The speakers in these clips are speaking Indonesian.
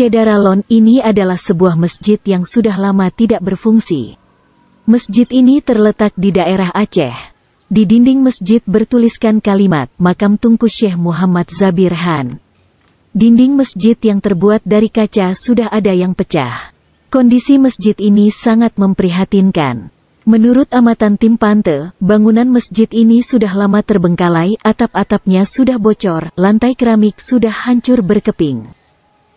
Cedaralon ini adalah sebuah masjid yang sudah lama tidak berfungsi. Masjid ini terletak di daerah Aceh. Di dinding masjid bertuliskan kalimat makam Tungku Syekh Muhammad Zabir Han. Dinding masjid yang terbuat dari kaca sudah ada yang pecah. Kondisi masjid ini sangat memprihatinkan. Menurut amatan tim Pante, bangunan masjid ini sudah lama terbengkalai, atap-atapnya sudah bocor, lantai keramik sudah hancur berkeping.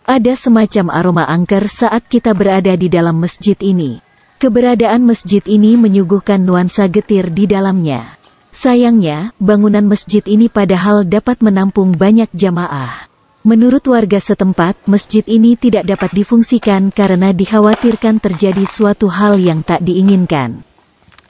Ada semacam aroma angker saat kita berada di dalam masjid ini. Keberadaan masjid ini menyuguhkan nuansa getir di dalamnya. Sayangnya, bangunan masjid ini padahal dapat menampung banyak jamaah. Menurut warga setempat, masjid ini tidak dapat difungsikan karena dikhawatirkan terjadi suatu hal yang tak diinginkan.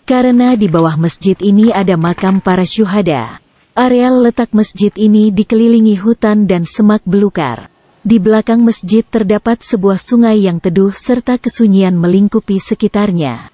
Karena di bawah masjid ini ada makam para syuhada. Areal letak masjid ini dikelilingi hutan dan semak belukar. Di belakang masjid terdapat sebuah sungai yang teduh serta kesunyian melingkupi sekitarnya.